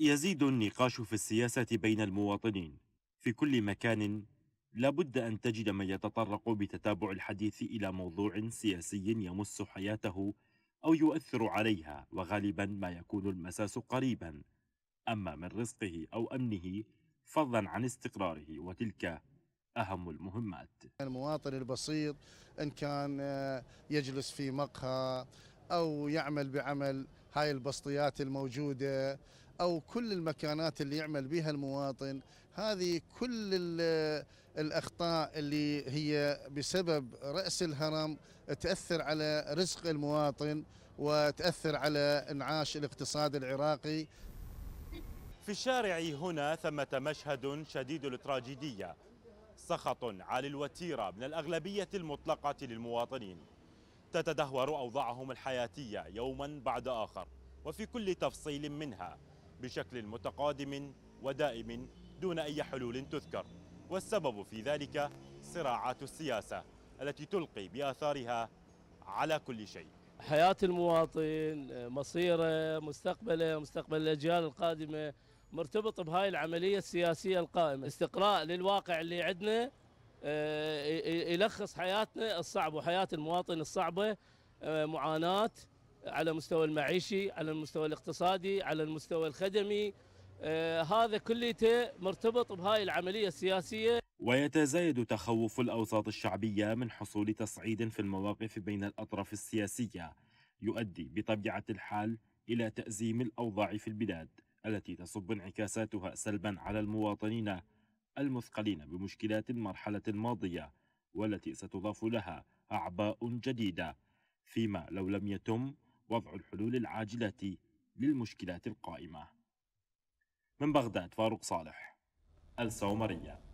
يزيد النقاش في السياسة بين المواطنين في كل مكان لابد أن تجد من يتطرق بتتابع الحديث إلى موضوع سياسي يمس حياته أو يؤثر عليها وغالبا ما يكون المساس قريبا أما من رزقه أو أمنه فضلا عن استقراره وتلك أهم المهمات المواطن البسيط إن كان آه، يجلس في مقهى أو يعمل بعمل هاي البسطيات الموجودة او كل المكانات اللي يعمل بها المواطن هذه كل الاخطاء اللي هي بسبب راس الهرم تاثر على رزق المواطن وتاثر على انعاش الاقتصاد العراقي في الشارع هنا ثمة مشهد شديد التراجيدية سخط على الوتيرة من الأغلبية المطلقة للمواطنين تتدهور أوضاعهم الحياتية يوما بعد آخر وفي كل تفصيل منها بشكل متقادم ودائم دون أي حلول تذكر والسبب في ذلك صراعات السياسة التي تلقي بآثارها على كل شيء حياة المواطن مصيره مستقبله مستقبل الأجيال القادمة مرتبط بهاي العملية السياسية القائمة استقراء للواقع اللي عندنا آه، يلخص حياتنا الصعبة وحياة المواطن الصعبة آه، معاناة على المستوى المعيشي على المستوى الاقتصادي على المستوى الخدمي آه، هذا كليته مرتبط بهاي العملية السياسية ويتزايد تخوف الأوساط الشعبية من حصول تصعيد في المواقف بين الأطراف السياسية يؤدي بطبيعة الحال إلى تأزيم الأوضاع في البلاد التي تصب انعكاساتها سلبا على المواطنين المثقلين بمشكلات المرحلة الماضية والتي ستضاف لها أعباء جديدة فيما لو لم يتم وضع الحلول العاجلة للمشكلات القائمة من بغداد فاروق صالح السومريه